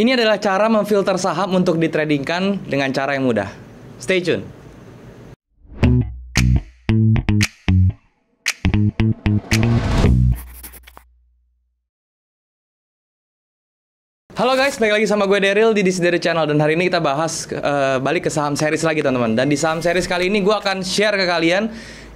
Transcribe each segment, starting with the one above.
Ini adalah cara memfilter saham untuk ditradingkan dengan cara yang mudah. Stay tune. Halo guys, balik lagi sama gue Daryl di Desideri Channel dan hari ini kita bahas uh, balik ke saham series lagi teman-teman. Dan di saham series kali ini gue akan share ke kalian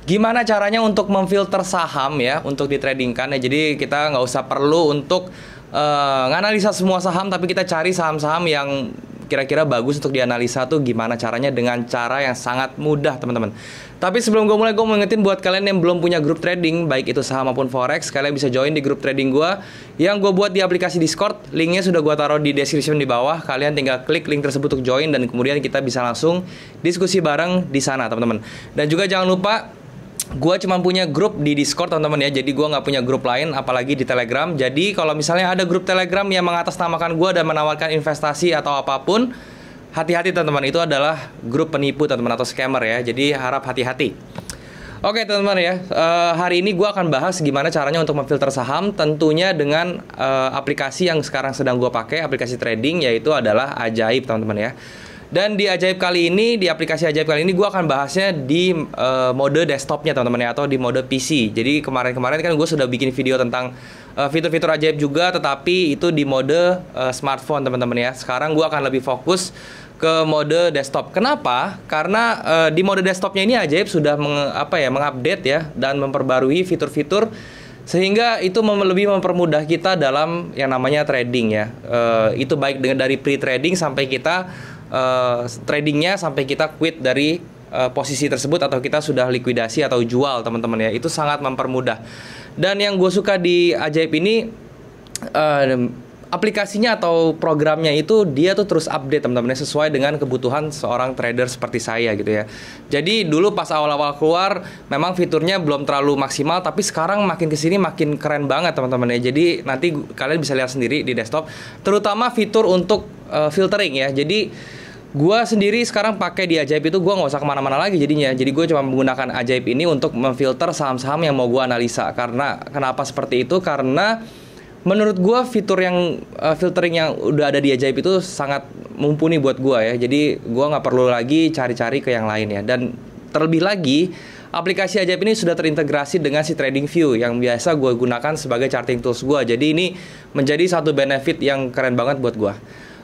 gimana caranya untuk memfilter saham ya untuk ditradingkan ya. Jadi kita nggak usah perlu untuk Eh, nganalisa semua saham tapi kita cari saham-saham yang kira-kira bagus untuk dianalisa tuh gimana caranya dengan cara yang sangat mudah teman-teman. Tapi sebelum gue mulai gue mau ngingetin buat kalian yang belum punya grup trading baik itu saham maupun forex kalian bisa join di grup trading gue yang gue buat di aplikasi Discord. Linknya sudah gue taruh di description di bawah. Kalian tinggal klik link tersebut untuk join dan kemudian kita bisa langsung diskusi bareng di sana teman-teman. Dan juga jangan lupa Gua cuma punya grup di Discord teman-teman ya, jadi gua nggak punya grup lain, apalagi di Telegram. Jadi kalau misalnya ada grup Telegram yang mengatasnamakan gua dan menawarkan investasi atau apapun, hati-hati teman-teman itu adalah grup penipu teman-teman atau scammer ya. Jadi harap hati-hati. Oke teman-teman ya, uh, hari ini gue akan bahas gimana caranya untuk memfilter saham tentunya dengan uh, aplikasi yang sekarang sedang gue pakai, aplikasi trading yaitu adalah Ajaib teman-teman ya. Dan di ajaib kali ini, di aplikasi ajaib kali ini, gue akan bahasnya di uh, mode desktopnya teman-teman ya, atau di mode PC. Jadi kemarin-kemarin kan gue sudah bikin video tentang eh, fitur-fitur uh, ajaib juga, tetapi itu di mode uh, smartphone teman-teman ya. Sekarang gue akan lebih fokus ke mode desktop. Kenapa? Karena uh, di mode desktopnya ini ajaib sudah meng, apa ya mengupdate ya dan memperbarui fitur-fitur sehingga itu mem lebih mempermudah kita dalam yang namanya trading ya. Uh, itu baik dengan dari pre trading sampai kita uh, tradingnya sampai kita quit dari uh, posisi tersebut atau kita sudah likuidasi atau jual teman-teman ya itu sangat mempermudah dan yang gue suka di ajaib ini uh, aplikasinya atau programnya itu dia tuh terus update teman-teman ya, sesuai dengan kebutuhan seorang trader seperti saya gitu ya. Jadi dulu pas awal-awal keluar memang fiturnya belum terlalu maksimal tapi sekarang makin kesini makin keren banget teman-teman ya. Jadi nanti kalian bisa lihat sendiri di desktop terutama fitur untuk filtering ya. Jadi gue sendiri sekarang pakai di Ajaib itu gue nggak usah kemana-mana lagi jadinya. Jadi gue cuma menggunakan Ajaib ini untuk memfilter saham-saham yang mau gue analisa. Karena kenapa seperti itu? Karena menurut gue fitur yang uh, filtering yang udah ada di ajaib itu sangat mumpuni buat gue ya jadi gue nggak perlu lagi cari-cari ke yang lain ya dan terlebih lagi aplikasi ajaib ini sudah terintegrasi dengan si trading view yang biasa gue gunakan sebagai charting tools gue jadi ini menjadi satu benefit yang keren banget buat gue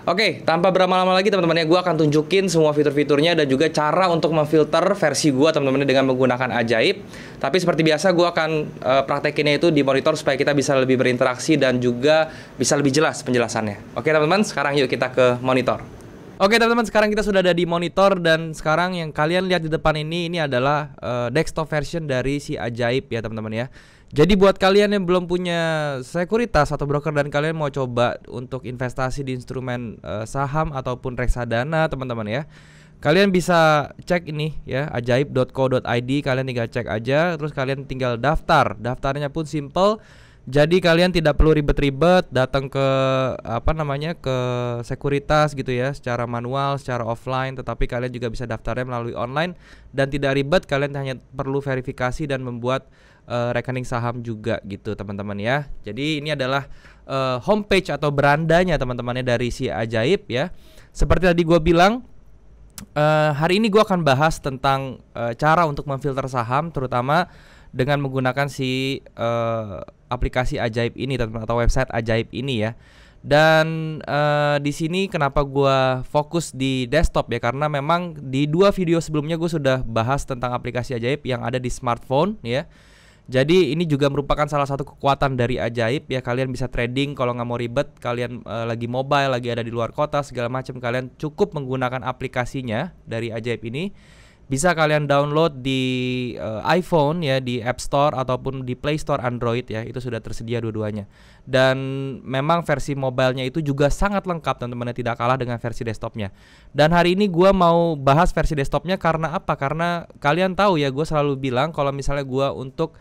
Oke, tanpa berlama-lama lagi teman-teman ya, gue akan tunjukin semua fitur-fiturnya dan juga cara untuk memfilter versi gue teman-teman dengan menggunakan Ajaib. Tapi seperti biasa gue akan uh, praktekinnya itu di monitor supaya kita bisa lebih berinteraksi dan juga bisa lebih jelas penjelasannya. Oke teman-teman, sekarang yuk kita ke monitor. Oke teman-teman sekarang kita sudah ada di monitor dan sekarang yang kalian lihat di depan ini ini adalah uh, desktop version dari si ajaib ya teman-teman ya. Jadi buat kalian yang belum punya sekuritas atau broker dan kalian mau coba untuk investasi di instrumen uh, saham ataupun reksadana teman-teman ya. Kalian bisa cek ini ya ajaib.co.id kalian tinggal cek aja terus kalian tinggal daftar. Daftarnya pun simple jadi kalian tidak perlu ribet-ribet datang ke apa namanya ke sekuritas gitu ya secara manual, secara offline, tetapi kalian juga bisa daftarnya melalui online dan tidak ribet kalian hanya perlu verifikasi dan membuat uh, rekening saham juga gitu teman-teman ya. Jadi ini adalah uh, homepage atau berandanya teman-temannya dari si Ajaib ya. Seperti tadi gue bilang uh, hari ini gue akan bahas tentang uh, cara untuk memfilter saham terutama dengan menggunakan si uh, aplikasi ajaib ini atau website ajaib ini ya. Dan uh, di sini kenapa gue fokus di desktop ya karena memang di dua video sebelumnya gue sudah bahas tentang aplikasi ajaib yang ada di smartphone ya. Jadi ini juga merupakan salah satu kekuatan dari ajaib ya kalian bisa trading kalau nggak mau ribet kalian uh, lagi mobile lagi ada di luar kota segala macam kalian cukup menggunakan aplikasinya dari ajaib ini bisa kalian download di uh, iPhone ya di App Store ataupun di Play Store Android ya itu sudah tersedia dua-duanya dan memang versi mobilenya itu juga sangat lengkap teman-teman tidak kalah dengan versi desktopnya dan hari ini gue mau bahas versi desktopnya karena apa karena kalian tahu ya gue selalu bilang kalau misalnya gue untuk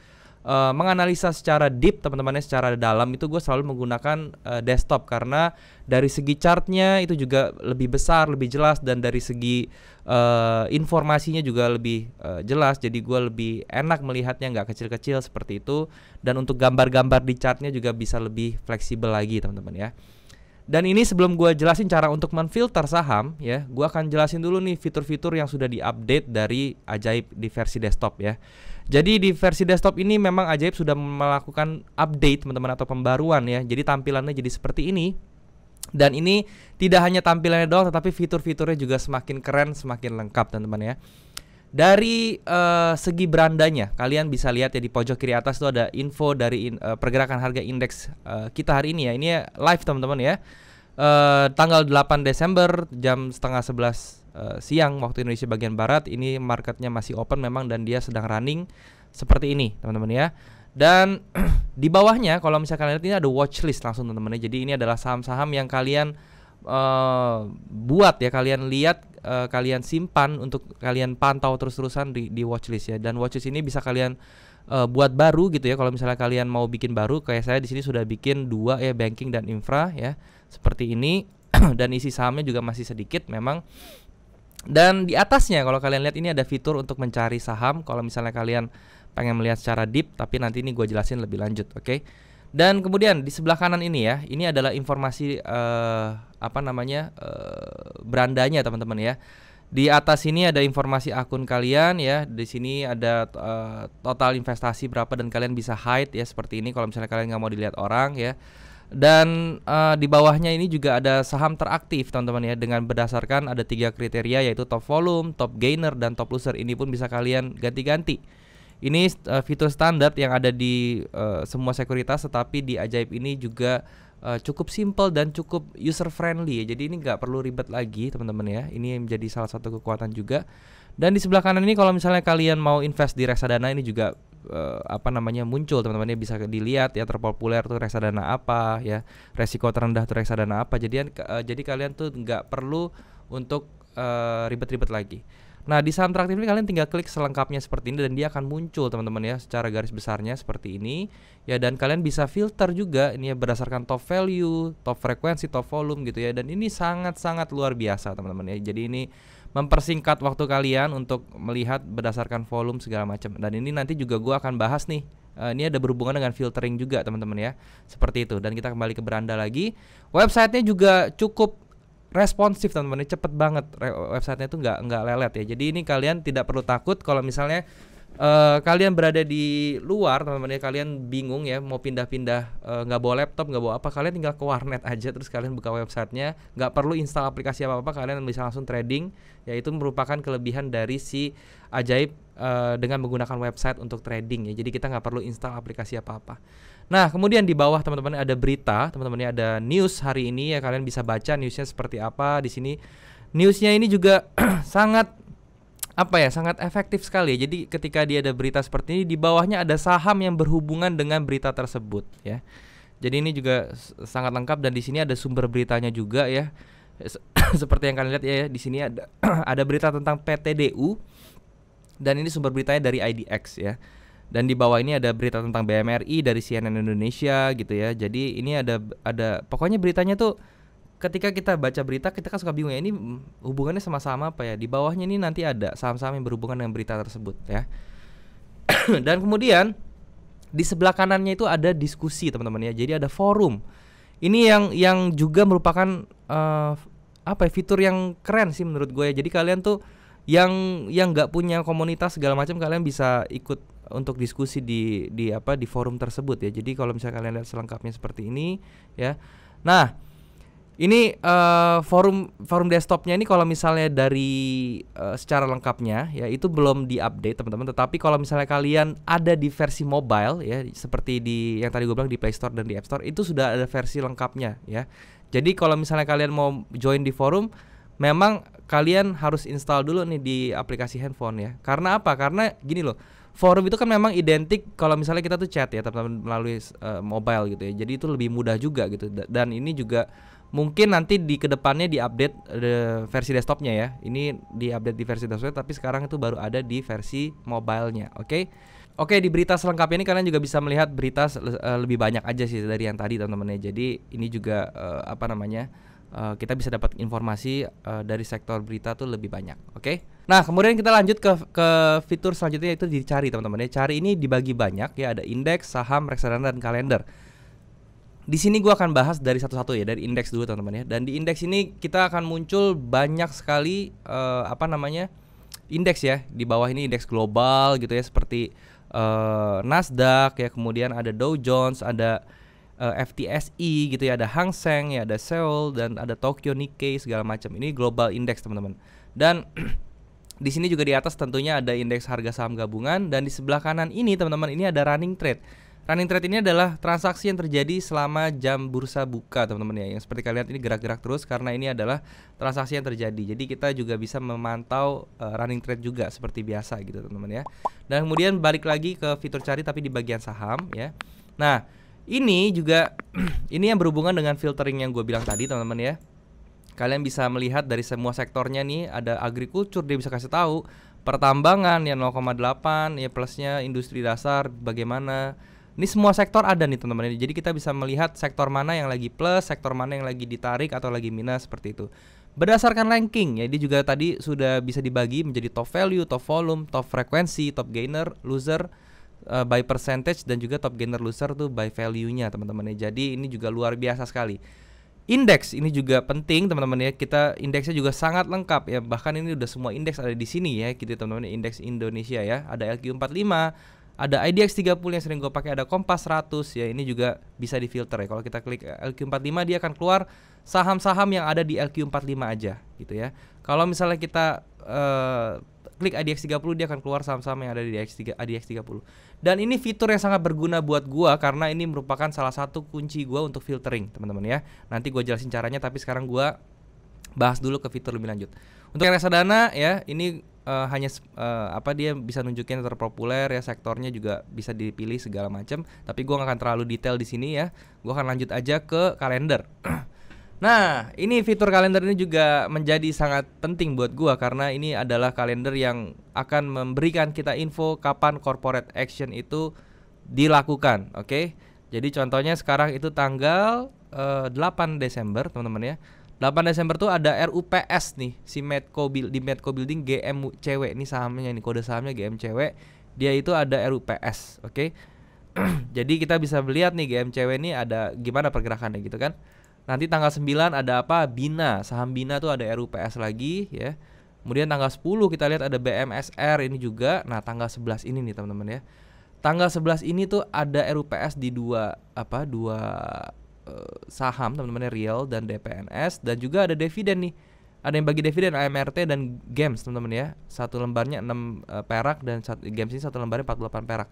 uh, menganalisa secara deep teman-temannya secara dalam itu gue selalu menggunakan uh, desktop karena dari segi chartnya itu juga lebih besar lebih jelas dan dari segi uh, informasinya juga lebih uh, jelas jadi gue lebih enak melihatnya nggak kecil-kecil seperti itu dan untuk gambar-gambar di chartnya juga bisa lebih fleksibel lagi teman-teman ya dan ini sebelum gue jelasin cara untuk menfilter saham ya, gue akan jelasin dulu nih fitur-fitur yang sudah diupdate dari Ajaib di versi desktop ya. Jadi di versi desktop ini memang ajaib sudah melakukan update teman-teman atau pembaruan ya. Jadi tampilannya jadi seperti ini. Dan ini tidak hanya tampilannya doang tetapi fitur-fiturnya juga semakin keren, semakin lengkap teman-teman ya. Dari uh, segi berandanya, kalian bisa lihat ya di pojok kiri atas itu ada info dari in, uh, pergerakan harga indeks uh, kita hari ini ya. Ini live teman-teman ya. Uh, tanggal 8 Desember jam setengah 11 Eh, siang waktu Indonesia bagian barat ini marketnya masih open memang dan dia sedang running seperti ini teman-teman ya dan di bawahnya kalau misalkan lihat ini ada watchlist langsung teman-teman ya jadi ini adalah saham-saham yang kalian uh, buat ya kalian lihat uh, kalian simpan untuk kalian pantau terus-terusan di, di watchlist ya dan watchlist ini bisa kalian uh, buat baru gitu ya kalau misalnya kalian mau bikin baru kayak saya di sini sudah bikin dua ya banking dan infra ya seperti ini dan isi sahamnya juga masih sedikit memang dan di atasnya kalau kalian lihat ini ada fitur untuk mencari saham kalau misalnya kalian pengen melihat secara deep tapi nanti ini gue jelasin lebih lanjut, oke? Okay? Dan kemudian di sebelah kanan ini ya, ini adalah informasi uh, apa namanya uh, berandanya teman-teman ya. Di atas ini ada informasi akun kalian ya. Di sini ada uh, total investasi berapa dan kalian bisa hide ya seperti ini kalau misalnya kalian nggak mau dilihat orang ya. Dan uh, di bawahnya ini juga ada saham teraktif teman-teman ya dengan berdasarkan ada tiga kriteria yaitu top volume, top gainer dan top loser. Ini pun bisa kalian ganti-ganti. Ini uh, fitur standar yang ada di uh, semua sekuritas tetapi di Ajaib ini juga uh, cukup simple dan cukup user friendly ya. Jadi ini nggak perlu ribet lagi teman-teman ya. Ini menjadi salah satu kekuatan juga. Dan di sebelah kanan ini kalau misalnya kalian mau invest di reksadana ini juga uh, apa namanya muncul teman-teman ya bisa dilihat ya terpopuler tuh reksadana apa ya resiko terendah tuh reksadana apa jadi uh, eh, jadi kalian tuh nggak perlu untuk ribet eh, ribet-ribet lagi nah di saham teraktif ini kalian tinggal klik selengkapnya seperti ini dan dia akan muncul teman-teman ya secara garis besarnya seperti ini ya dan kalian bisa filter juga ini ya berdasarkan top value, top frekuensi, top volume gitu ya dan ini sangat-sangat luar biasa teman-teman ya jadi ini mempersingkat waktu kalian untuk melihat berdasarkan volume segala macam dan ini nanti juga gue akan bahas nih eh, ini ada berhubungan dengan filtering juga teman-teman ya seperti itu dan kita kembali ke beranda lagi websitenya juga cukup responsif teman-teman ya. cepet banget websitenya itu nggak nggak lelet ya jadi ini kalian tidak perlu takut kalau misalnya uh, kalian berada di luar teman-teman ya kalian bingung ya mau pindah-pindah eh, nggak -pindah, uh, bawa laptop nggak bawa apa kalian tinggal ke warnet aja terus kalian buka websitenya nggak perlu install aplikasi apa apa kalian bisa langsung trading yaitu merupakan kelebihan dari si ajaib uh, dengan menggunakan website untuk trading ya jadi kita nggak perlu install aplikasi apa apa Nah, kemudian di bawah teman-teman ada berita, teman-teman ya, ada news hari ini ya kalian bisa baca newsnya seperti apa di sini. Newsnya ini juga sangat apa ya sangat efektif sekali ya. Jadi ketika dia ada berita seperti ini di bawahnya ada saham yang berhubungan dengan berita tersebut ya. Jadi ini juga sangat lengkap dan di sini ada sumber beritanya juga ya. Seperti yang kalian lihat ya, di sini ada ada berita tentang PTDU dan ini sumber beritanya dari IDX ya. Dan di bawah ini ada berita tentang BMRI dari CNN Indonesia gitu ya. Jadi ini ada ada pokoknya beritanya tuh ketika kita baca berita kita kan suka bingung ya ini hubungannya sama-sama apa ya di bawahnya ini nanti ada saham-saham yang berhubungan dengan berita tersebut ya dan kemudian di sebelah kanannya itu ada diskusi teman-teman ya jadi ada forum ini yang yang juga merupakan uh, apa ya, fitur yang keren sih menurut gue ya jadi kalian tuh yang yang nggak punya komunitas segala macam kalian bisa ikut untuk diskusi di di apa di forum tersebut ya jadi kalau misalnya kalian lihat selengkapnya seperti ini ya nah ini uh, forum forum desktopnya ini kalau misalnya dari uh, secara lengkapnya ya itu belum diupdate teman-teman. Tetapi kalau misalnya kalian ada di versi mobile ya seperti di yang tadi gue bilang di Play Store dan di App Store itu sudah ada versi lengkapnya ya. Jadi kalau misalnya kalian mau join di forum, memang kalian harus install dulu nih di aplikasi handphone ya. Karena apa? Karena gini loh forum itu kan memang identik kalau misalnya kita tuh chat ya teman-teman melalui uh, mobile gitu ya jadi itu lebih mudah juga gitu dan ini juga mungkin nanti di kedepannya diupdate de, eh, versi desktopnya ya ini diupdate di versi desktopnya tapi sekarang itu baru ada di versi mobilenya oke okay? Oke di berita selengkapnya ini kalian juga bisa melihat berita uh, lebih banyak aja sih dari yang tadi teman-teman ya. Jadi ini juga uh, apa namanya uh, kita bisa dapat informasi uh, dari sektor berita tuh lebih banyak. Oke. Okay? Nah, kemudian kita lanjut ke ke fitur selanjutnya yaitu dicari teman-teman ya. Cari ini dibagi banyak ya, ada indeks, saham, reksadana dan kalender. Di sini gue akan bahas dari satu-satu ya, dari indeks dulu teman-teman ya. Dan di indeks ini kita akan muncul banyak sekali uh, apa namanya indeks ya. Di bawah ini indeks global gitu ya, seperti uh, Nasdaq ya, kemudian ada Dow Jones, ada uh, eh, FTSE gitu ya, ada Hang Seng ya, ada Seoul dan ada Tokyo Nikkei segala macam. Ini global indeks teman-teman. Dan di sini juga di atas tentunya ada indeks harga saham gabungan dan di sebelah kanan ini teman-teman ini ada running trade. Running trade ini adalah transaksi yang terjadi selama jam bursa buka, teman-teman ya. Yang seperti kalian lihat ini gerak-gerak terus karena ini adalah transaksi yang terjadi. Jadi kita juga bisa memantau uh, running trade juga seperti biasa gitu, teman-teman ya. Dan kemudian balik lagi ke fitur cari tapi di bagian saham ya. Nah, ini juga ini yang berhubungan dengan filtering yang gue bilang tadi, teman-teman ya. Kalian bisa melihat dari semua sektornya nih ada agrikultur dia bisa kasih tahu pertambangan yang 0,8 ya plusnya industri dasar bagaimana ini semua sektor ada nih teman-teman. Jadi kita bisa melihat sektor mana yang lagi plus, sektor mana yang lagi ditarik atau lagi minus seperti itu. Berdasarkan ranking, ya dia juga tadi sudah bisa dibagi menjadi top value, top volume, top frekuensi, top gainer, loser, uh, by percentage dan juga top gainer loser tuh by value-nya teman-teman ya. Jadi ini juga luar biasa sekali. Indeks ini juga penting teman-teman ya. Kita indeksnya juga sangat lengkap ya. Bahkan ini udah semua indeks ada di sini ya. Gitu teman-teman ya. indeks Indonesia ya. Ada LQ45, ada IDX30 yang sering gue pakai, ada Kompas 100 ya ini juga bisa difilter ya. Kalau kita klik eh, LQ45 dia akan keluar saham-saham yang ada di LQ45 aja gitu ya. Kalau misalnya kita uh, klik IDX 30 dia akan keluar saham-saham yang ada di IDX 30 IDX 30 Dan ini fitur yang sangat berguna buat gua karena ini merupakan salah satu kunci gua untuk filtering, teman-teman ya. Nanti gua jelasin caranya tapi sekarang gua bahas dulu ke fitur lebih lanjut. Untuk reksadana ya, ini uh, hanya uh, apa dia bisa nunjukin yang terpopuler ya sektornya juga bisa dipilih segala macam tapi gue gak akan terlalu detail di sini ya gue akan lanjut aja ke kalender nah ini fitur kalender ini juga menjadi sangat penting buat gue karena ini adalah kalender yang akan memberikan kita info kapan corporate action itu dilakukan oke okay? jadi contohnya sekarang itu tanggal uh, eh, 8 Desember teman-teman ya 8 Desember tuh ada RUPS nih si Medco di Medco Building GM cewek nih sahamnya ini kode sahamnya GM cewek dia itu ada RUPS oke okay? jadi kita bisa melihat nih GM cewek ini ada gimana pergerakannya gitu kan nanti tanggal 9 ada apa Bina saham Bina tuh ada RUPS lagi ya kemudian tanggal 10 kita lihat ada BMSR ini juga nah tanggal 11 ini nih teman-teman ya tanggal 11 ini tuh ada RUPS di dua apa dua Eh, saham teman-teman real dan DPNS dan juga ada dividen nih ada yang bagi dividen AMRT dan games teman-teman ya satu lembarnya 6 uh, eh, perak dan satu, games ini satu lembarnya 48 perak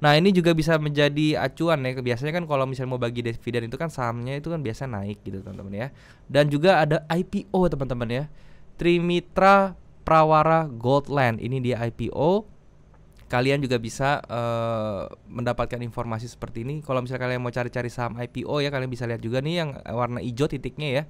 Nah ini juga bisa menjadi acuan ya. Biasanya kan kalau misalnya mau bagi dividen itu kan sahamnya itu kan biasa naik gitu teman-teman ya. Dan juga ada IPO teman-teman ya. Trimitra Prawara Goldland ini dia IPO kalian juga bisa uh, mendapatkan informasi seperti ini. Kalau misalnya kalian mau cari-cari saham IPO ya, kalian bisa lihat juga nih yang warna hijau titiknya ya.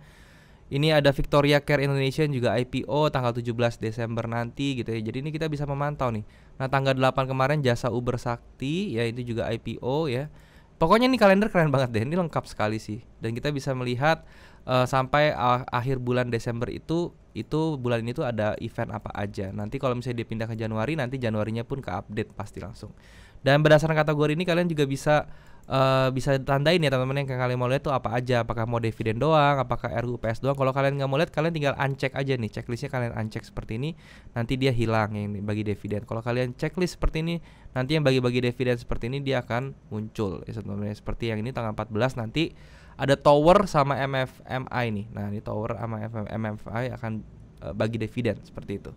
Ini ada Victoria Care Indonesia juga IPO tanggal 17 Desember nanti gitu ya. Jadi ini kita bisa memantau nih. Nah, tanggal 8 kemarin jasa Uber Sakti ya itu juga IPO ya. Pokoknya ini kalender keren banget deh. Ini lengkap sekali sih. Dan kita bisa melihat uh, sampai uh, akhir bulan Desember itu itu bulan ini tuh ada event apa aja. Nanti kalau misalnya dia pindah ke Januari, nanti Januarinya pun ke update pasti langsung. Dan berdasarkan kategori ini kalian juga bisa uh, bisa tandain ya teman-teman yang kalian mau lihat tuh apa aja, apakah mau dividen doang, apakah RUPS doang. Kalau kalian nggak mau lihat, kalian tinggal uncheck aja nih. Checklistnya kalian uncheck seperti ini, nanti dia hilang yang bagi dividen. Kalau kalian checklist seperti ini, nanti yang bagi-bagi dividen seperti ini dia akan muncul. Ya teman-teman seperti yang ini tanggal 14 nanti ada tower sama MFMI nih. Nah, ini tower sama MFMI akan uh, bagi dividen seperti itu.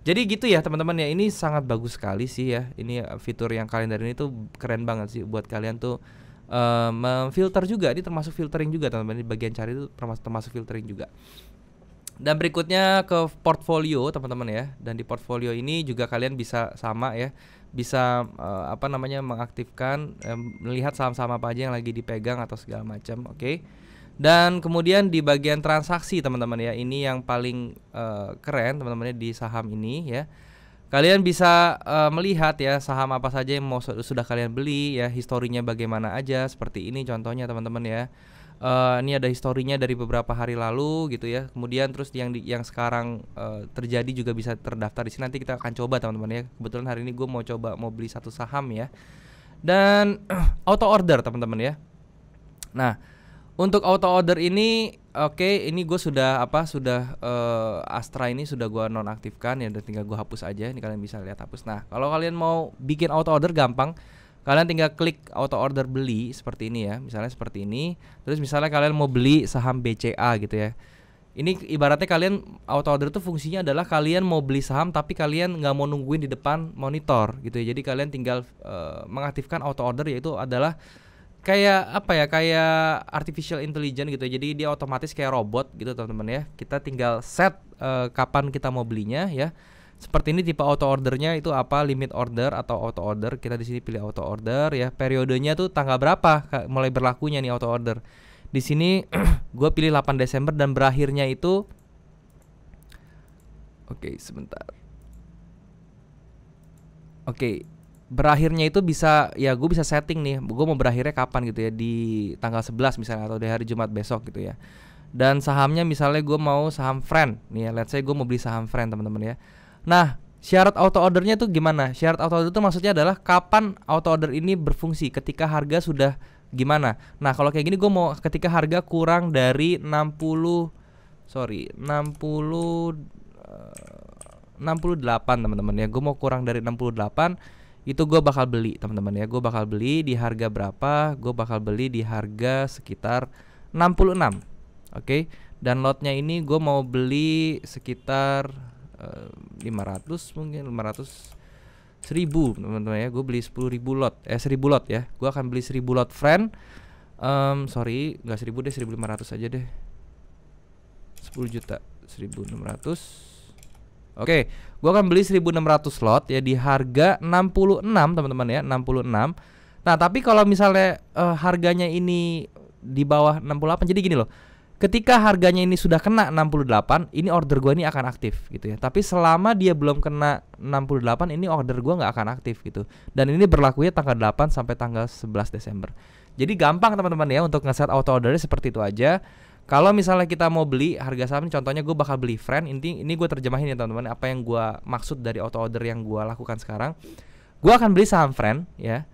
Jadi gitu ya teman-teman ya ini sangat bagus sekali sih ya. Ini eh, fitur yang kalender ini tuh keren banget sih buat kalian tuh uh, memfilter juga. Ini termasuk filtering juga teman-teman. Di bagian cari itu termasuk termasuk filtering juga. Dan berikutnya ke portfolio teman-teman ya. Dan di portfolio ini juga kalian bisa sama ya bisa uh, apa namanya mengaktifkan uh, melihat saham-saham apa aja yang lagi dipegang atau segala macam oke okay? dan kemudian di bagian transaksi teman-teman ya ini yang paling uh, keren teman teman ya, di saham ini ya kalian bisa uh, melihat ya saham apa saja yang mau sudah kalian beli ya historinya bagaimana aja seperti ini contohnya teman-teman ya uh, ini ada historinya dari beberapa hari lalu gitu ya. Kemudian terus yang yang sekarang uh, terjadi juga bisa terdaftar di sini. Nanti kita akan coba teman-teman ya. Kebetulan hari ini gue mau coba mau beli satu saham ya. Dan auto order teman-teman ya. Nah, untuk auto order ini oke, okay, ini gue sudah apa sudah uh, Astra ini sudah gue nonaktifkan ya udah tinggal gue hapus aja. Ini kalian bisa lihat hapus. Nah, kalau kalian mau bikin auto order gampang kalian tinggal klik auto order beli seperti ini ya misalnya seperti ini terus misalnya kalian mau beli saham BCA gitu ya ini ibaratnya kalian auto order itu fungsinya adalah kalian mau beli saham tapi kalian nggak mau nungguin di depan monitor gitu ya jadi kalian tinggal uh, mengaktifkan auto order yaitu adalah kayak apa ya kayak artificial intelligence gitu ya. jadi dia otomatis kayak robot gitu teman-teman ya kita tinggal set uh, kapan kita mau belinya ya seperti ini tipe auto ordernya itu apa, limit order atau auto order. Kita di sini pilih auto order ya. Periodenya tuh tanggal berapa mulai berlakunya nih auto order. Di sini gue pilih 8 Desember dan berakhirnya itu Oke, okay, sebentar. Oke, okay, berakhirnya itu bisa ya gue bisa setting nih gue mau berakhirnya kapan gitu ya di tanggal 11 misalnya atau di hari Jumat besok gitu ya dan sahamnya misalnya gue mau saham friend nih ya let's say gue mau beli saham friend teman-teman ya Nah, syarat auto ordernya itu gimana? Syarat auto order itu maksudnya adalah kapan auto order ini berfungsi ketika harga sudah gimana. Nah, kalau kayak gini gue mau ketika harga kurang dari 60 sorry, 60 puluh 68 eh, teman-teman ya. Gue mau kurang dari 68 itu gue bakal beli teman-teman ya. Gue bakal beli di harga berapa? Gue bakal beli di harga sekitar 66. Oke. Okay? Dan lotnya ini gue mau beli sekitar 500 eh, mungkin 500 1000 teman-teman ya gue beli 10.000 lot eh 1000 lot ya gue akan beli 1000 lot friend um, sorry nggak 1000 deh 1500 aja deh 10 juta 1600 oke okay, gue akan beli 1600 lot ya di harga 66 teman-teman ya 66 nah tapi kalau misalnya uh, harganya ini di bawah 68 jadi gini loh ketika harganya ini sudah kena 68 ini order gua ini akan aktif gitu ya tapi selama dia belum kena 68 ini order gua nggak akan aktif gitu dan ini berlakunya tanggal 8 sampai tanggal 11 Desember jadi gampang teman-teman ya untuk ngeset auto ordernya seperti itu aja kalau misalnya kita mau beli harga saham contohnya gue bakal beli friend ini ini gue terjemahin ya teman-teman apa yang gue maksud dari auto order yang gue lakukan sekarang gue akan beli saham friend ya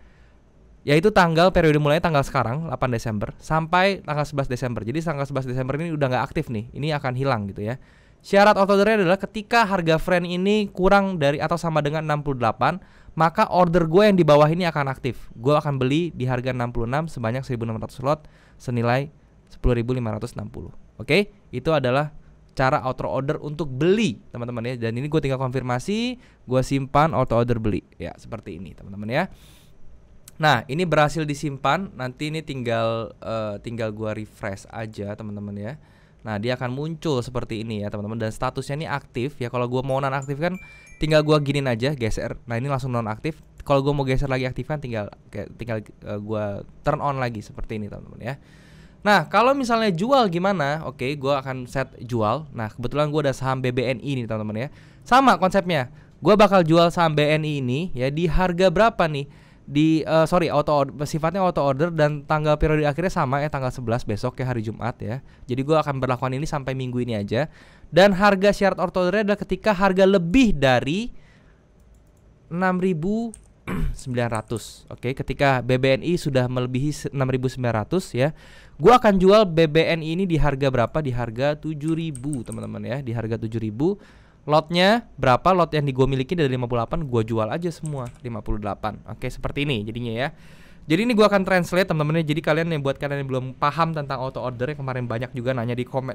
yaitu tanggal periode mulai tanggal sekarang 8 Desember sampai tanggal 11 Desember. Jadi tanggal 11 Desember ini udah nggak aktif nih, ini akan hilang gitu ya. Syarat ordernya adalah ketika harga friend ini kurang dari atau sama dengan 68, maka order gue yang di bawah ini akan aktif. Gue akan beli di harga 66 sebanyak 1.600 slot senilai 10.560. Oke, itu adalah cara auto order untuk beli teman-teman ya. Dan ini gue tinggal konfirmasi, gue simpan auto order beli ya seperti ini teman-teman ya. Nah, ini berhasil disimpan. Nanti ini tinggal uh, tinggal gua refresh aja, teman-teman ya. Nah, dia akan muncul seperti ini ya, teman-teman. Dan statusnya ini aktif ya. Kalau gua mau nonaktifkan, tinggal gua giniin aja, geser. Nah, ini langsung nonaktif. Kalau gua mau geser lagi aktifkan, tinggal tinggal uh, gua turn on lagi seperti ini, teman-teman ya. Nah, kalau misalnya jual gimana? Oke, gua akan set jual. Nah, kebetulan gua ada saham BBNI ini teman-teman ya. Sama konsepnya. Gua bakal jual saham BNI ini ya di harga berapa nih? di uh, sorry auto sifatnya auto order dan tanggal periode akhirnya sama ya tanggal 11 besok ya hari Jumat ya. Jadi gua akan berlakukan ini sampai minggu ini aja. Dan harga syarat auto order adalah ketika harga lebih dari 6.900. Oke, okay? ketika BBNI sudah melebihi 6.900 ya. Gua akan jual BBNI ini di harga berapa? Di harga 7.000, teman-teman ya, di harga 7.000 Lotnya berapa lot yang di gue miliki dari 58 gue jual aja semua 58 Oke seperti ini jadinya ya jadi ini gue akan translate teman-teman jadi kalian yang buat kalian yang belum paham tentang auto order yang kemarin banyak juga nanya di komen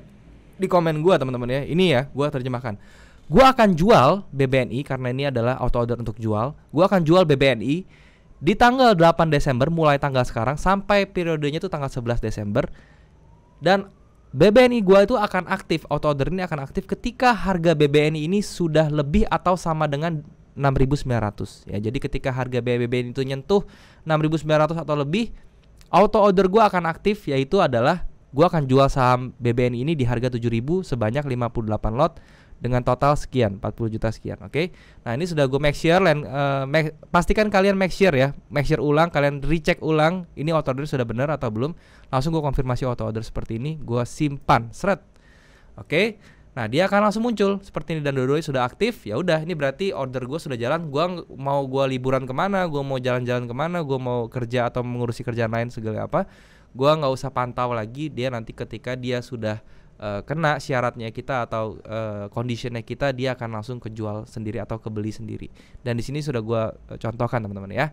di komen gue teman-teman ya ini ya gue terjemahkan gue akan jual BBNI karena ini adalah auto order untuk jual gue akan jual BBNI di tanggal 8 Desember mulai tanggal sekarang sampai periodenya itu tanggal 11 Desember dan BBNI gua itu akan aktif, auto order ini akan aktif ketika harga BBNI ini sudah lebih atau sama dengan 6.900 ya. Jadi ketika harga BBNI itu nyentuh 6.900 atau lebih, auto order gua akan aktif yaitu adalah gua akan jual saham BBNI ini di harga 7.000 sebanyak 58 lot dengan total sekian 40 juta sekian oke okay? nah ini sudah gue make sure dan uh, eh, make, pastikan kalian make sure ya make sure ulang kalian recheck ulang ini auto order sudah benar atau belum langsung gue konfirmasi auto order seperti ini gue simpan seret oke okay? nah dia akan langsung muncul seperti ini dan dodo sudah aktif ya udah ini berarti order gue sudah jalan gue mau gue liburan kemana gue mau jalan-jalan kemana gue mau kerja atau mengurusi kerjaan lain segala apa gue nggak usah pantau lagi dia nanti ketika dia sudah uh, kena syaratnya kita atau uh, kita dia akan langsung kejual sendiri atau kebeli sendiri dan di sini sudah gue eh, contohkan teman-teman ya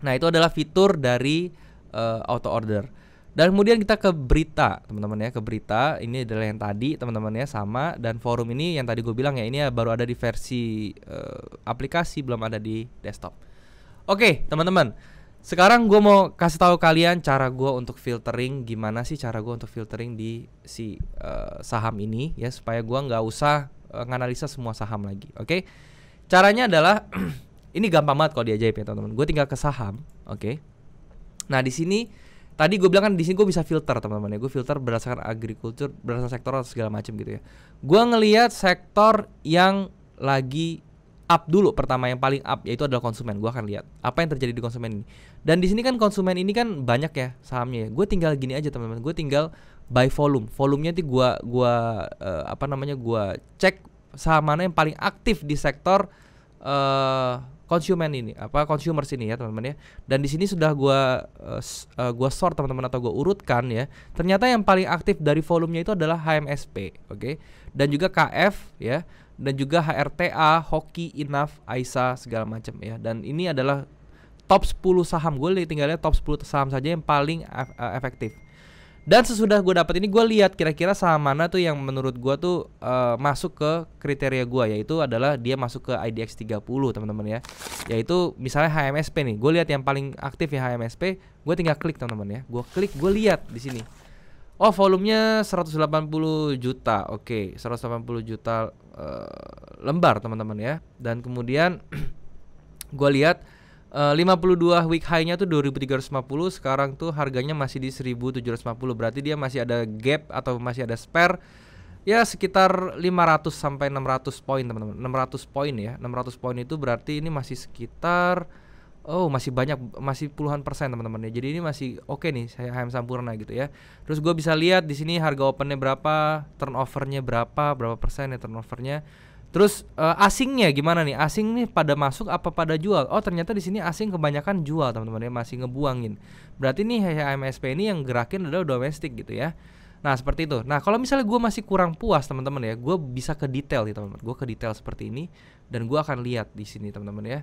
nah itu adalah fitur dari uh, auto order dan kemudian kita ke berita teman-teman ya ke berita ini adalah yang tadi teman-teman ya sama dan forum ini yang tadi gue bilang ya ini ya baru ada di versi uh, aplikasi belum ada di desktop oke okay, teman-teman sekarang gue mau kasih tahu kalian cara gue untuk filtering gimana sih cara gue untuk filtering di si uh, saham ini ya supaya gue nggak usah uh, nganalisa semua saham lagi. Oke, okay? caranya adalah ini gampang banget kalau diajaib ya teman-teman. Gue tinggal ke saham, oke. Okay? Nah di sini tadi gue bilang kan di sini gue bisa filter teman-teman ya. Gue filter berdasarkan agrikultur, berdasarkan sektor atau segala macam gitu ya. Gue ngelihat sektor yang lagi up dulu pertama yang paling up yaitu adalah konsumen. Gue akan lihat apa yang terjadi di konsumen ini. Dan di sini kan konsumen ini kan banyak ya sahamnya. Ya. Gue tinggal gini aja teman-teman. Gue tinggal buy volume. Volumenya nanti gue gua uh, apa namanya? gue cek saham mana yang paling aktif di sektor uh, konsumen ini apa consumer sini ya teman-teman ya dan di sini sudah gua uh, gua sort teman-teman atau gua urutkan ya ternyata yang paling aktif dari volumenya itu adalah HMSP oke okay? dan juga KF ya dan juga HRTA, Hoki, Inaf, Aisa segala macam ya. Dan ini adalah top 10 saham gue tinggalnya top 10 saham saja yang paling eh, efektif. Dan sesudah gue dapat ini gue lihat kira-kira saham mana tuh yang menurut gue tuh uh, masuk ke kriteria gue yaitu adalah dia masuk ke IDX 30 teman-teman ya. Yaitu misalnya HMSP nih. Gue lihat yang paling aktif ya HMSP, gue tinggal klik teman-teman ya. Gue klik, gue lihat di sini. Oh, volumenya 180 juta. Oke, okay, 180 juta uh, lembar, teman-teman ya. Dan kemudian gua lihat eh, uh, 52 week high-nya tuh 2350, sekarang tuh harganya masih di 1750. Berarti dia masih ada gap atau masih ada spare ya sekitar 500 sampai 600 poin, teman-teman. 600 poin ya. 600 poin itu berarti ini masih sekitar oh masih banyak masih puluhan persen teman-teman ya. Jadi ini masih oke okay nih saya HM Sampurna gitu ya. Terus gue bisa lihat di sini harga opennya berapa, turnovernya berapa, berapa persen ya turnovernya. Terus uh, asingnya gimana nih? Asing nih pada masuk apa pada jual? Oh, ternyata di sini asing kebanyakan jual, teman-teman ya, masih ngebuangin. Berarti nih HMSP ini yang gerakin adalah domestik gitu ya. Nah, seperti itu. Nah, kalau misalnya gue masih kurang puas, teman-teman ya, gue bisa ke detail nih, teman-teman. Gue ke detail seperti ini dan gue akan lihat di sini, teman-teman ya.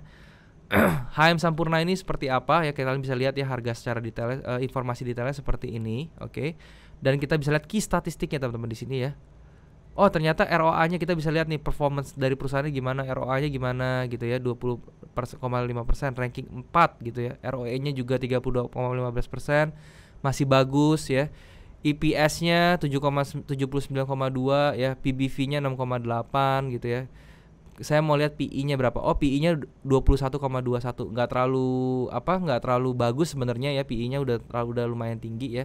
HM Sampurna ini seperti apa ya kita bisa lihat ya harga secara detail uh, informasi detailnya seperti ini oke okay. dan kita bisa lihat key statistiknya teman-teman di sini ya oh ternyata ROA-nya kita bisa lihat nih performance dari perusahaannya gimana, ROA-nya gimana gitu ya, 20,5% ranking 4 gitu ya. ROE-nya juga 32,15%, masih bagus ya. EPS-nya 7,79,2 ya, PBV-nya 6,8 gitu ya saya mau lihat PI-nya berapa. Oh, PI-nya 21,21. Enggak terlalu apa? Enggak terlalu bagus sebenarnya ya PI-nya udah terlalu udah lumayan tinggi ya.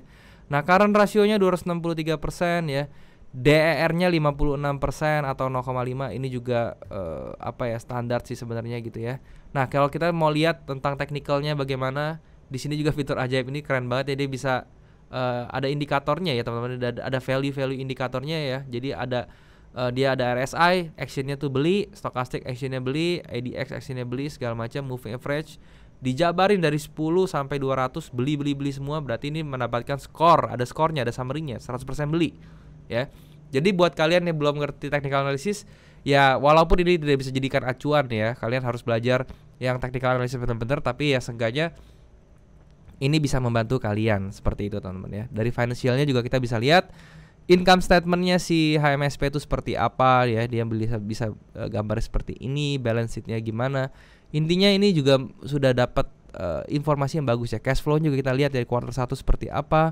Nah, current rasionya 263% ya. DER-nya 56% atau 0,5 ini juga uh, apa ya standar sih sebenarnya gitu ya. Nah, kalau kita mau lihat tentang teknikalnya bagaimana, di sini juga fitur ajaib ini keren banget ya dia bisa uh, ada indikatornya ya teman-teman ada value-value indikatornya ya. Jadi ada uh, dia ada RSI, actionnya tuh beli, stochastic actionnya beli, ADX actionnya beli, segala macam moving average dijabarin dari 10 sampai 200 beli beli beli semua berarti ini mendapatkan skor, ada skornya, ada summary-nya, 100% beli ya. Jadi buat kalian yang belum ngerti technical analysis ya walaupun ini tidak bisa jadikan acuan ya, kalian harus belajar yang technical analysis benar-benar tapi ya seenggaknya ini bisa membantu kalian seperti itu teman-teman ya. Dari financialnya juga kita bisa lihat income statementnya si HMSP itu seperti apa ya dia bisa bisa uh, gambar seperti ini balance sheetnya gimana intinya ini juga sudah dapat uh, informasi yang bagus ya cash flow juga kita lihat dari quarter satu seperti apa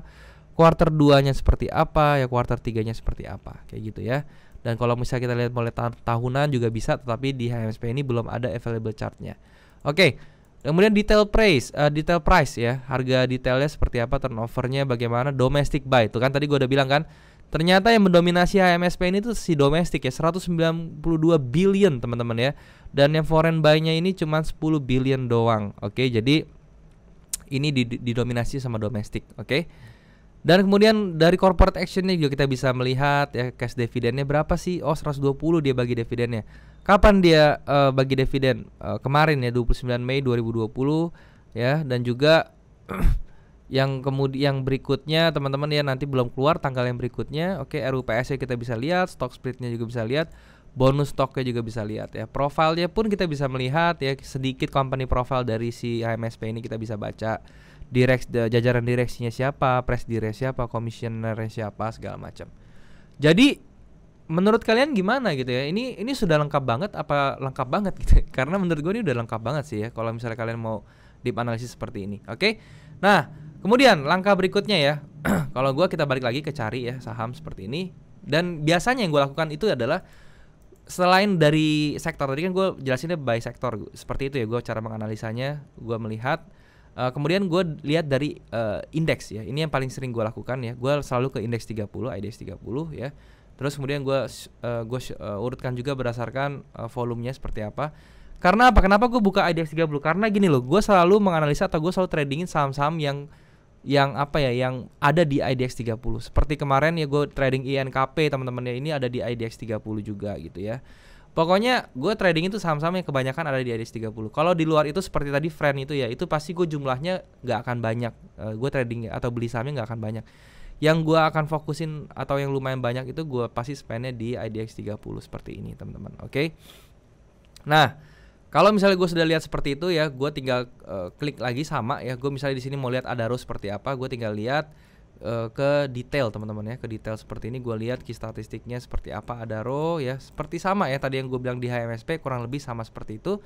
quarter 2 nya seperti apa ya quarter 3 nya seperti apa kayak gitu ya dan kalau misalnya kita lihat mulai ta tahunan juga bisa tetapi di HMSP ini belum ada available chart nya oke okay. Kemudian detail price, uh, detail price ya, harga detailnya seperti apa, turnovernya bagaimana, domestic buy. Itu kan tadi gue udah bilang kan, Ternyata yang mendominasi HMSP ini tuh si domestik ya 192 billion teman-teman ya. Dan yang foreign buy-nya ini cuma 10 billion doang. Oke, jadi ini didominasi sama domestik, oke? Dan kemudian dari corporate actionnya juga kita bisa melihat ya cash dividennya berapa sih? Oh 120 dia bagi dividennya. Kapan dia uh, bagi dividen? Uh, eh, kemarin ya 29 Mei 2020 ya dan juga yang kemudian yang berikutnya teman-teman ya nanti belum keluar tanggal yang berikutnya oke okay, RUPS-nya kita bisa lihat stock splitnya juga bisa lihat bonus stoknya juga bisa lihat ya profilnya pun kita bisa melihat ya sedikit company profile dari si HMSP ini kita bisa baca direks jajaran direksinya siapa press direksi siapa komisionernya siapa segala macam jadi menurut kalian gimana gitu ya ini ini sudah lengkap banget apa lengkap banget gitu karena menurut gue ini udah lengkap banget sih ya kalau misalnya kalian mau deep analisis seperti ini oke okay? nah Kemudian langkah berikutnya ya, kalau gue kita balik lagi ke cari ya saham seperti ini dan biasanya yang gue lakukan itu adalah selain dari sektor tadi kan gue jelasinnya by sektor seperti itu ya gue cara menganalisanya gue melihat uh, kemudian gue lihat dari uh, indeks ya ini yang paling sering gue lakukan ya gue selalu ke indeks 30 IDX 30 ya terus kemudian gue uh, gue uh, urutkan juga berdasarkan uh, volumenya seperti apa karena apa kenapa gue buka IDX 30 karena gini loh gue selalu menganalisa atau gue selalu tradingin saham-saham yang yang apa ya yang ada di IDX 30. Seperti kemarin ya gue trading INKP teman-teman ya ini ada di IDX 30 juga gitu ya. Pokoknya gue trading itu saham-saham yang kebanyakan ada di IDX 30. Kalau di luar itu seperti tadi friend itu ya, itu pasti gue jumlahnya nggak akan banyak. Uh, eh, gue trading atau beli sahamnya nggak akan banyak. Yang gue akan fokusin atau yang lumayan banyak itu gue pasti spendnya di IDX 30 seperti ini teman-teman. Oke. Okay? Nah, kalau misalnya gue sudah lihat seperti itu ya, gue tinggal uh, klik lagi sama ya. Gue misalnya di sini mau lihat ada row seperti apa, gue tinggal lihat uh, ke detail teman-teman ya, ke detail seperti ini. Gue lihat key statistiknya seperti apa ada row ya, seperti sama ya. Tadi yang gue bilang di HMSP kurang lebih sama seperti itu.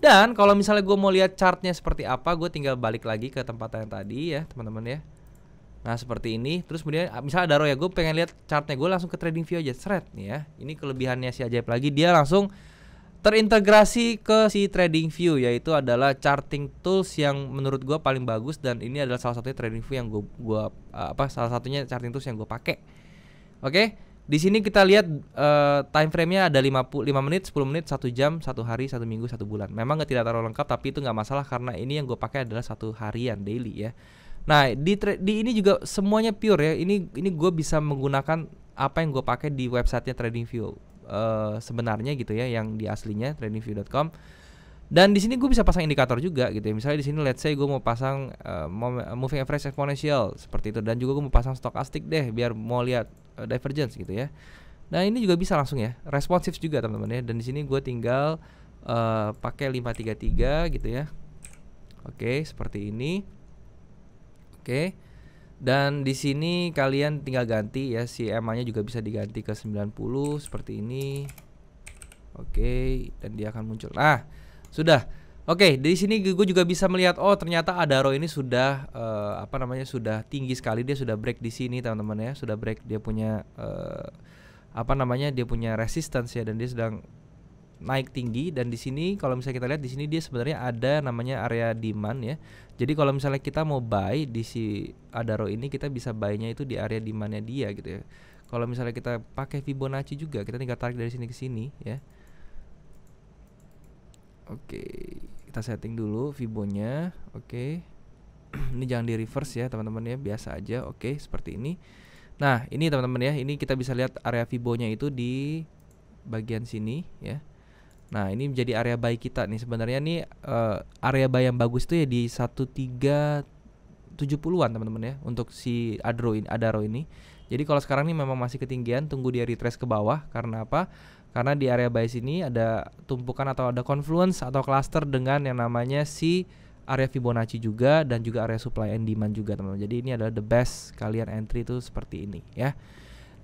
Dan kalau misalnya gue mau lihat chartnya seperti apa, gue tinggal balik lagi ke tempat yang tadi ya, teman-teman ya. Nah seperti ini Terus kemudian ah, misalnya ada row ya Gue pengen lihat chartnya Gue langsung ke trading view aja Seret nih ya Ini kelebihannya si Ajaib lagi Dia langsung terintegrasi ke si trading view yaitu adalah charting tools yang menurut gue paling bagus dan ini adalah salah satunya trading view yang gue gua eh, apa salah satunya charting tools yang gue pakai oke okay? di sini kita lihat uh, time frame-nya ada 50 5 menit 10 menit satu jam satu hari satu minggu satu bulan memang gak tidak terlalu lengkap tapi itu nggak masalah karena ini yang gue pakai adalah satu harian daily ya nah di di ini juga semuanya pure ya ini ini gue bisa menggunakan apa yang gue pakai di websitenya TradingView Eh, sebenarnya gitu ya yang di aslinya tradingview.com dan di sini gue bisa pasang indikator juga gitu ya misalnya di sini let's say gue mau pasang uh, moving average exponential seperti itu dan juga gue mau pasang stokastik deh biar mau lihat uh, divergence gitu ya nah ini juga bisa langsung ya responsif juga teman-teman ya dan di sini gue tinggal uh, pakai 533 gitu ya oke okay, seperti ini oke okay dan di sini kalian tinggal ganti ya si emanya juga bisa diganti ke 90 seperti ini. Oke, dan dia akan muncul. Nah, sudah. Oke, di sini gue juga bisa melihat oh ternyata ada Adaro ini sudah uh, apa namanya sudah tinggi sekali dia sudah break di sini teman-teman ya, sudah break dia punya uh, apa namanya dia punya resistance ya dan dia sedang naik tinggi dan di sini kalau misalnya kita lihat di sini dia sebenarnya ada namanya area demand ya jadi kalau misalnya kita mau buy di si Adaro ini kita bisa buy-nya itu di area mana dia gitu ya. Kalau misalnya kita pakai Fibonacci juga kita tinggal tarik dari sini ke sini ya. Oke, kita setting dulu Fibonya. Oke. ini jangan di reverse ya teman-teman ya, biasa aja. Oke, seperti ini. Nah, ini teman-teman ya, ini kita bisa lihat area Fibonya itu di bagian sini ya. Nah, ini menjadi area buy kita nih. Sebenarnya nih uh, area buy yang bagus tuh ya di 1370-an, teman-teman ya, untuk si Adro ini, Adaro ini. Jadi kalau sekarang nih memang masih ketinggian, tunggu dia retrace ke bawah karena apa? Karena di area buy sini ada tumpukan atau ada confluence atau cluster dengan yang namanya si area Fibonacci juga dan juga area supply and demand juga, teman-teman. Jadi ini adalah the best kalian entry itu seperti ini ya.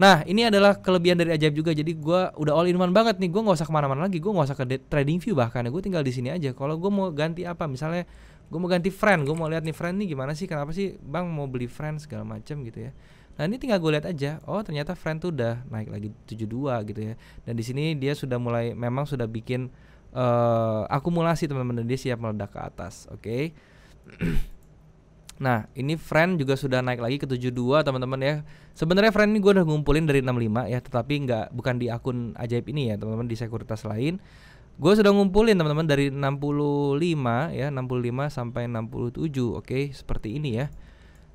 Nah ini adalah kelebihan dari ajaib juga. Jadi gue udah all in one banget nih. Gue gak usah kemana-mana lagi. Gue gak usah ke trading view bahkan. Gue tinggal di sini aja. Kalau gue mau ganti apa, misalnya gue mau ganti friend, gue mau lihat nih friend nih gimana sih? Kenapa sih bang mau beli friend segala macam gitu ya? Nah ini tinggal gue lihat aja. Oh ternyata friend tuh udah naik lagi 72 gitu ya. Dan di sini dia sudah mulai memang sudah bikin uh, akumulasi teman-teman dia siap meledak ke atas. Oke. Okay? Nah, ini friend juga sudah naik lagi ke 72 teman-teman ya. Sebenarnya friend ini gue udah ngumpulin dari 65 ya, tetapi nggak bukan di akun ajaib ini ya, teman-teman di sekuritas lain. Gue sudah ngumpulin teman-teman dari 65 ya, 65 sampai 67. Oke, okay, seperti ini ya.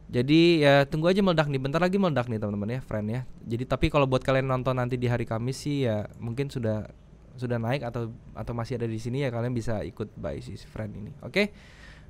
Jadi ya tunggu aja meledak nih, bentar lagi meledak nih teman-teman ya, friend ya. Jadi tapi kalau buat kalian nonton nanti di hari Kamis sih ya mungkin sudah sudah naik atau atau masih ada di sini ya kalian bisa ikut buy si friend ini. Oke. Okay?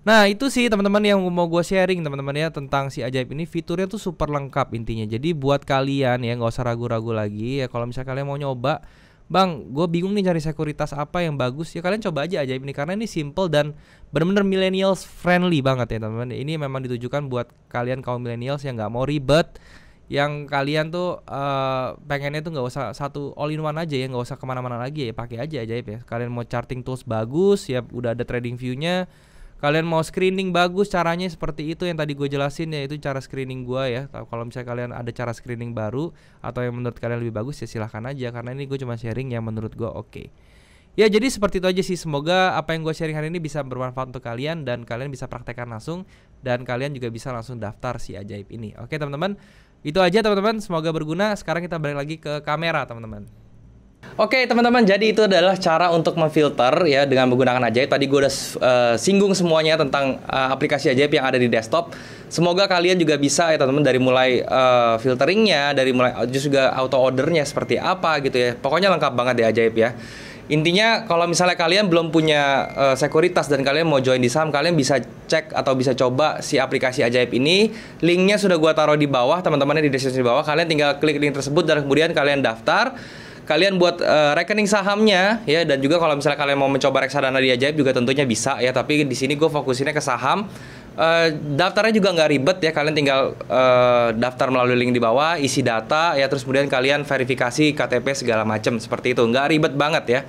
Nah itu sih teman-teman yang mau gue sharing teman-teman ya tentang si ajaib ini fiturnya tuh super lengkap intinya. Jadi buat kalian ya nggak usah ragu-ragu lagi ya kalau misalnya kalian mau nyoba, bang gue bingung nih cari sekuritas apa yang bagus ya kalian coba aja ajaib ini karena ini simple dan bener-bener millennials friendly banget ya teman-teman. Ini memang ditujukan buat kalian kaum millennials yang nggak mau ribet yang kalian tuh uh, pengennya tuh nggak usah satu all in one aja ya nggak usah kemana-mana lagi ya pakai aja ajaib ya kalian mau charting tools bagus ya udah ada trading view nya kalian mau screening bagus caranya seperti itu yang tadi gue jelasin yaitu cara screening gue ya kalau misalnya kalian ada cara screening baru atau yang menurut kalian lebih bagus ya silahkan aja karena ini gue cuma sharing yang menurut gue oke okay. ya jadi seperti itu aja sih semoga apa yang gue sharing hari ini bisa bermanfaat untuk kalian dan kalian bisa praktekkan langsung dan kalian juga bisa langsung daftar si ajaib ini oke teman-teman itu aja teman-teman semoga berguna sekarang kita balik lagi ke kamera teman-teman Oke teman-teman, jadi itu adalah cara untuk memfilter ya dengan menggunakan Ajaib. Tadi gue udah uh, singgung semuanya tentang uh, aplikasi Ajaib yang ada di desktop. Semoga kalian juga bisa ya teman-teman dari mulai uh, filteringnya, dari mulai juga auto ordernya seperti apa gitu ya. Pokoknya lengkap banget di Ajaib ya. Intinya kalau misalnya kalian belum punya uh, sekuritas dan kalian mau join di saham, kalian bisa cek atau bisa coba si aplikasi Ajaib ini. Linknya sudah gue taruh di bawah, teman-temannya di deskripsi di bawah. Kalian tinggal klik link tersebut dan kemudian kalian daftar kalian buat uh, rekening sahamnya ya dan juga kalau misalnya kalian mau mencoba reksadana di ajaib juga tentunya bisa ya tapi di sini gue fokusinnya ke saham uh, daftarnya juga nggak ribet ya kalian tinggal uh, daftar melalui link di bawah isi data ya terus kemudian kalian verifikasi KTP segala macam seperti itu nggak ribet banget ya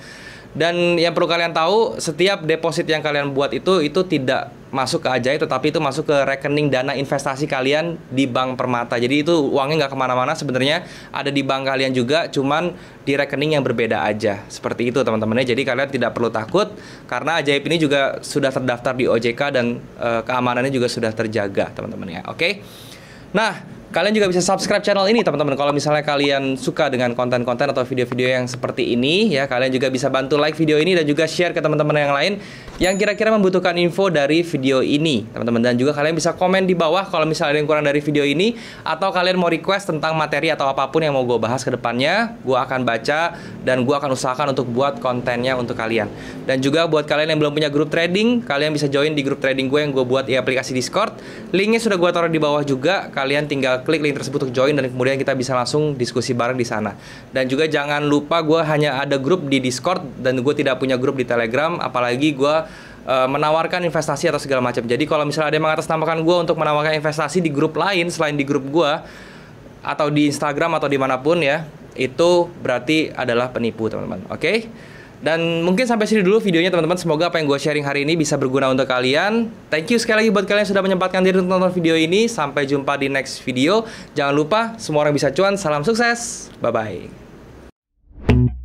dan yang perlu kalian tahu, setiap deposit yang kalian buat itu itu tidak masuk ke ajaib, tetapi itu masuk ke rekening dana investasi kalian di Bank Permata. Jadi itu uangnya nggak kemana-mana sebenarnya ada di bank kalian juga, cuman di rekening yang berbeda aja. Seperti itu teman-temannya. Jadi kalian tidak perlu takut karena Ajaib ini juga sudah terdaftar di OJK dan e, keamanannya juga sudah terjaga teman-teman ya. Oke. Nah, Kalian juga bisa subscribe channel ini teman-teman. Kalau misalnya kalian suka dengan konten-konten atau video-video yang seperti ini ya, kalian juga bisa bantu like video ini dan juga share ke teman-teman yang lain yang kira-kira membutuhkan info dari video ini, teman-teman. Dan juga kalian bisa komen di bawah kalau misalnya ada yang kurang dari video ini atau kalian mau request tentang materi atau apapun yang mau gue bahas ke depannya, gue akan baca dan gue akan usahakan untuk buat kontennya untuk kalian. Dan juga buat kalian yang belum punya grup trading, kalian bisa join di grup trading gue yang gue buat di aplikasi Discord. Linknya sudah gue taruh di bawah juga. Kalian tinggal klik link tersebut untuk join dan kemudian kita bisa langsung diskusi bareng di sana. Dan juga jangan lupa gue hanya ada grup di Discord dan gue tidak punya grup di Telegram, apalagi gue eh, menawarkan investasi atau segala macam. Jadi kalau misalnya ada yang mengatasnamakan gue untuk menawarkan investasi di grup lain selain di grup gue atau di Instagram atau dimanapun ya, itu berarti adalah penipu teman-teman. Oke? Okay? Dan mungkin sampai sini dulu videonya teman-teman. Semoga apa yang gue sharing hari ini bisa berguna untuk kalian. Thank you sekali lagi buat kalian yang sudah menyempatkan diri untuk nonton video ini. Sampai jumpa di next video. Jangan lupa, semua orang bisa cuan. Salam sukses. Bye-bye.